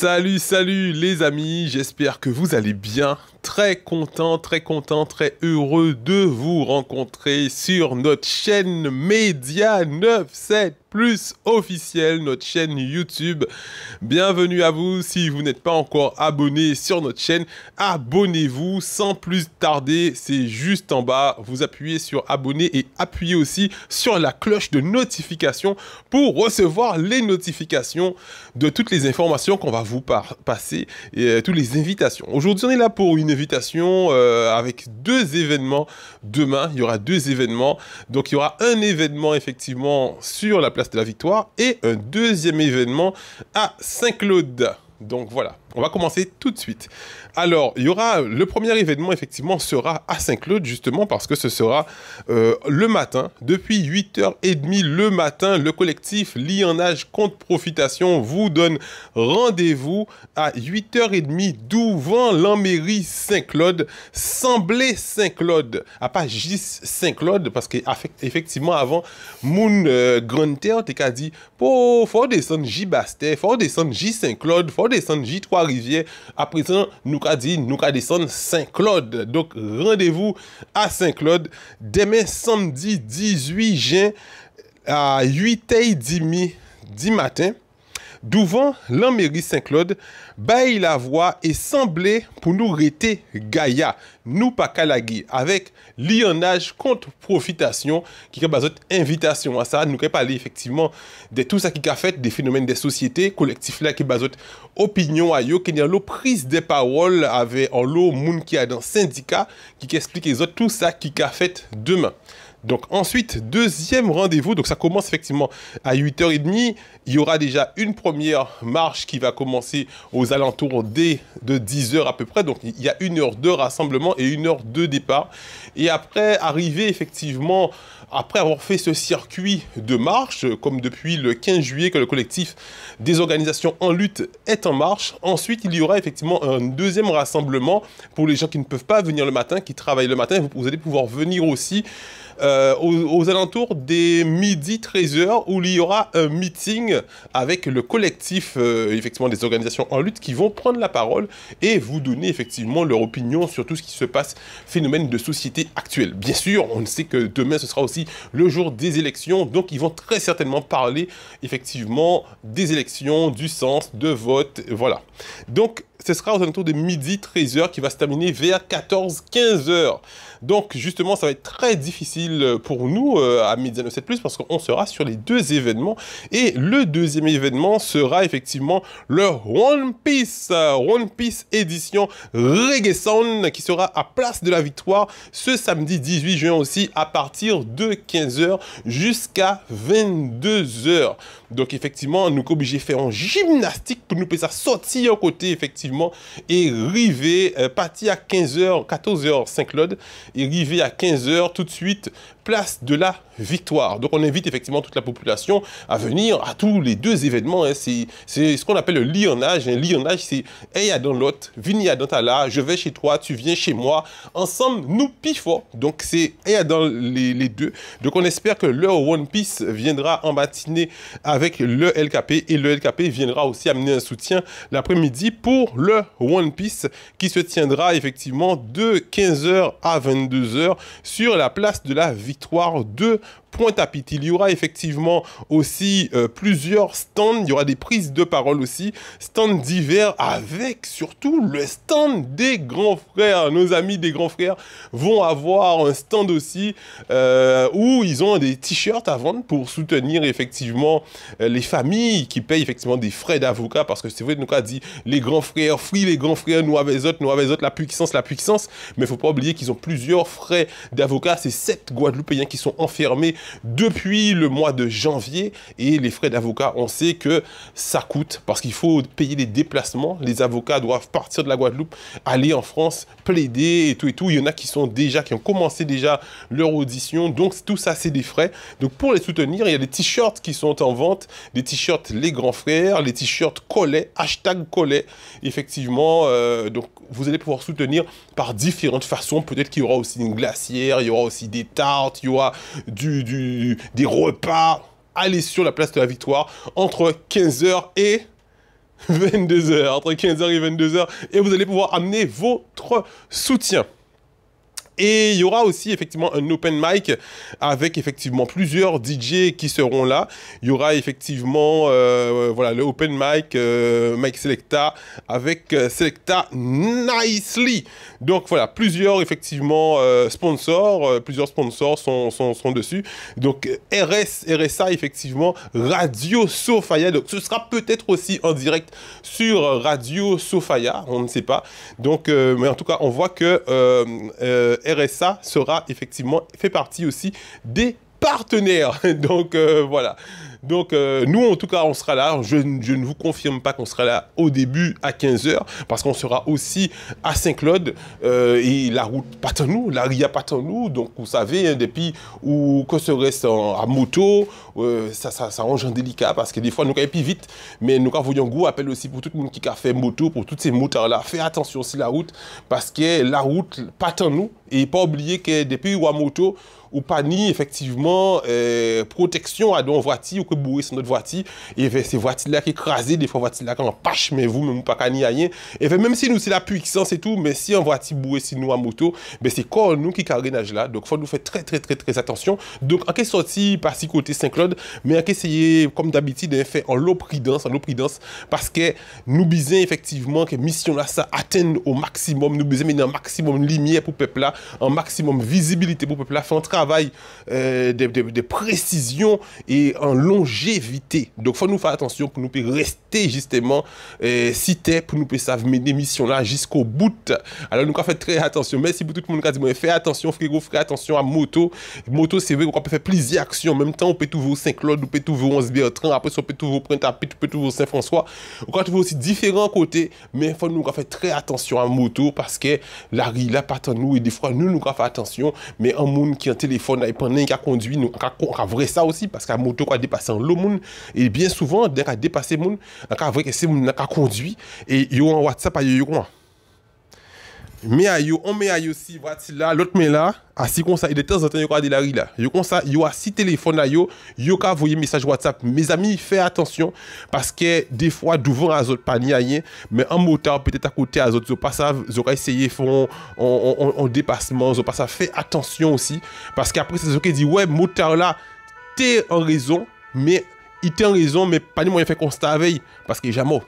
Salut, salut les amis, j'espère que vous allez bien très content, très content, très heureux de vous rencontrer sur notre chaîne Média 97 plus officielle, notre chaîne YouTube. Bienvenue à vous. Si vous n'êtes pas encore abonné sur notre chaîne, abonnez-vous sans plus tarder. C'est juste en bas. Vous appuyez sur abonner et appuyez aussi sur la cloche de notification pour recevoir les notifications de toutes les informations qu'on va vous passer et euh, toutes les invitations. Aujourd'hui, on est là pour une invitation euh, avec deux événements demain. Il y aura deux événements. Donc il y aura un événement effectivement sur la place de la Victoire et un deuxième événement à Saint-Claude. Donc voilà. On va commencer tout de suite. Alors, il y aura le premier événement effectivement sera à Saint-Claude justement parce que ce sera euh, le matin depuis 8h30 le matin, le collectif âge contre profitation vous donne rendez-vous à 8h30 devant mairie Saint-Claude, Semblé Saint-Claude, à pas juste Saint-Claude parce qu'effectivement avant Moon euh, Grunter qu'a dit faut descendre J Bastet, faut descendre J Saint-Claude, faut descendre J 3 A presen nou ka di, nou ka dison Saint Claude. Donk randevou a Saint Claude demen samdi 18 jen a 8 ay di mi di maten. Douvan, l'anmeri Saint-Claude bayi la voie et semblé pou nou rete Gaia, nou pa kalagi, avek liyonaj kont profitation ki ka bazote invitation a sa. Nou ke pale efektiveman de tout sa ki ka fet, de fenomen de sosyete, kolektif la ki bazote opinyon a yo, ke ni an lo pris de pawol ave an lo moun ki a dan syndika ki ki esplike zot tout sa ki ka fet deman. Donc ensuite, deuxième rendez-vous. Donc ça commence effectivement à 8h30. Il y aura déjà une première marche qui va commencer aux alentours des, de 10h à peu près. Donc il y a une heure de rassemblement et une heure de départ. Et après, arriver effectivement, après avoir fait ce circuit de marche, comme depuis le 15 juillet que le collectif des organisations en lutte est en marche, ensuite il y aura effectivement un deuxième rassemblement pour les gens qui ne peuvent pas venir le matin, qui travaillent le matin. Vous allez pouvoir venir aussi. Euh, aux, alentours des midi 13h où il y aura un meeting avec le collectif euh, effectivement des organisations en lutte qui vont prendre la parole et vous donner effectivement leur opinion sur tout ce qui se passe, phénomène de société actuelle. Bien sûr, on sait que demain ce sera aussi le jour des élections, donc ils vont très certainement parler effectivement des élections, du sens, de vote, voilà. Donc ce sera aux alentours de midi 13h qui va se terminer vers 14-15h. Donc justement, ça va être très difficile pour nous euh, à midi 7 Plus parce qu'on sera sur les deux événements. Et le deuxième événement sera effectivement le One Piece, euh, One Piece édition Reggae qui sera à Place de la Victoire ce samedi 18 juin aussi à partir de 15h jusqu'à 22h. Donc effectivement, nous sommes obligés de faire en gymnastique pour nous faire sortir à côté effectivement et rivé, euh, parti à 15h, 14h, Saint-Claude, et rivé à 15h tout de suite, place de la victoire. Donc on invite effectivement toute la population à venir à tous les deux événements. Hein. C'est ce qu'on appelle le lionnage. Un hein. lionnage, c'est « Hey, dans l'autre, vini à dans là, je vais chez toi, tu viens chez moi, ensemble, nous pifons ». Donc c'est « Hey, dans les, les, deux ». Donc on espère que le One Piece viendra en matinée avec le LKP et le LKP viendra aussi amener un soutien l'après-midi pour le One Piece qui se tiendra effectivement de 15h à 22h sur la place de la Victoire de Point à Il y aura effectivement aussi euh, plusieurs stands, il y aura des prises de parole aussi, stands divers avec surtout le stand des grands frères. Nos amis des grands frères vont avoir un stand aussi euh, où ils ont des t-shirts à vendre pour soutenir effectivement euh, les familles qui payent effectivement des frais d'avocat parce que c'est vrai, nous a dit les grands frères, free les grands frères, nous avec autres, nous autres, la puissance, la puissance, mais il faut pas oublier qu'ils ont plusieurs frais d'avocat, c'est sept Guadeloupéens qui sont enfermés depuis le mois de janvier. Et les frais d'avocat, on sait que ça coûte parce qu'il faut payer les déplacements. Les avocats doivent partir de la Guadeloupe, aller en France, plaider et tout et tout. Il y en a qui sont déjà, qui ont commencé déjà leur audition. Donc tout ça, c'est des frais. Donc pour les soutenir, il y a des t-shirts qui sont en vente, des t-shirts Les Grands Frères, les t-shirts Collet, hashtag Collet. Effectivement, euh, donc vous allez pouvoir soutenir par différentes façons. Peut-être qu'il y aura aussi une glacière, il y aura aussi des tartes, il y aura du, des repas. Allez sur la place de la victoire entre 15h et 22h. Entre 15h et 22h. Et vous allez pouvoir amener votre soutien. Et il y aura aussi effectivement un open mic avec effectivement plusieurs DJ qui seront là. Il y aura effectivement euh, voilà le open mic euh, mic Selecta avec euh, Selecta Nicely. Donc voilà plusieurs effectivement sponsors, plusieurs sponsors sont, sont, dessus. Donc RS RSA effectivement Radio Sofaya. Donc ce sera peut-être aussi en direct sur Radio Sofaya, on ne sait pas. Donc mais en tout cas on voit que RSA sera effectivement fait partie aussi des partenaires. Donc euh, voilà. Donc, euh, nous, en tout cas, on sera là. Je, ne vous confirme pas qu'on sera là au début à 15h, parce qu'on sera aussi à Saint-Claude. Euh, et la route pas nous, la RIA pas nous. Donc, vous savez, hein, depuis où que ce reste à moto, euh, ça, ça, un délicat, parce que des fois, nous, quand plus vite, mais nous, quand voyons goût, appelle aussi pour tout le monde qui a fait moto, pour tous ces motards-là. faites attention aussi la route, parce que la route pas nous. Et pas oublier que depuis où à moto, ou pas ni effectivement euh, protection à nos voiture ou que bouer sur notre voiture et ben, ces voitures là qui écrasées des fois voitures là quand on pache mais vous même pas ni rien et ben, même si nous c'est la puissance et tout mais si en voiture bourré si nous à moto mais ben, c'est quand nous qui carénage là donc faut nous faire très très très très attention donc en quelle sortie par si côté Saint-Claude mais en essayer comme d'habitude de hein, faire en l'eau prudence en l'eau prudence parce que nous besoin effectivement que mission là ça atteigne au maximum nous bisons un maximum de lumière pour peuple là un maximum visibilité pour peuple là faire travail euh, de, précision et en longévité. Donc, faut nous faire attention pour nous puissions rester justement euh, cité pour nous puissions mener mission là jusqu'au bout. Alors, nous fait très attention. Merci pour tout le monde qui a dit, fais attention, frigo, fais attention à moto. Moto, c'est vrai qu'on peut faire plusieurs actions. En même temps, on peut toujours Saint-Claude, on peut toujours 11 Bertrand, après, on peut on peut toujours Saint-François. On peut trouver aussi différents côtés, mais faut nous faire très attention à moto parce que la là, pas nous et des fois, nous, nous faire attention, mais un monde qui est téléphone, et pendant qu'il a conduit, nous avons vrai ça aussi, parce que la moto a dépassé en l'eau, et bien souvent, dès qu'il a dépassé, monde, on a vrai que c'est qui a conduit, et il y a un WhatsApp à Yoyouan mais à yo, on met à yo si, voici là, l'autre met là, assis ah, comme ça, il est temps en temps, quoi de la rue là. Yo comme ça, yo si téléphone à yo, yo ka envoyé message WhatsApp. Mes amis, faites attention, parce que des fois, devant à autres panier rien, mais en motard, peut-être à côté à autres, yo pas ça yo ka essayé font en, en, en, dépassement, yo pas ça faites attention aussi, parce qu'après, c'est ce qui dit, ouais, motard là, t'es en raison, mais il t'es en raison, mais pas ni moyen fait constat avec, parce que mort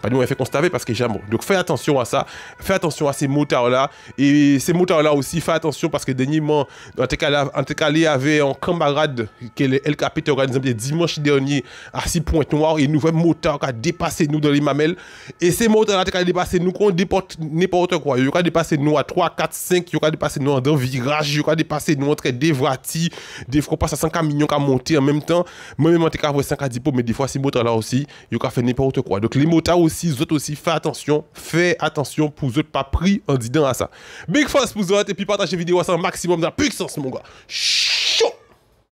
pas bah, du fait constater parce que j'aime. Donc fais attention à ça, fais attention à ces motards-là. Et ces motards-là aussi, fais attention parce que dernièrement, en tout cas, en il y avait un camarade qui est le LKP organisé dimanche dernier à 6 points noirs et nous un motard qui a dépassé nous dans les mamelles. Et ces motards-là qui ont dépassé nous, qu'on déporte n'importe quoi. Ils ont dépassé nous à 3, 4, 5, ils ont dépassé nous en virage, ils ont dépassé nous entre des vratis, des fois passe à 100 camions qui ont monté en même temps. Moi-même, en tout cas, 5 à 10 mais des fois, ces motards-là aussi, ils ont fait n'importe quoi. Donc les motards si vous aussi, faites attention, faites attention pour vous pas pris en disant à ça. Big force pour vous et puis partagez vidéo à ça un maximum de la puissance, mon gars.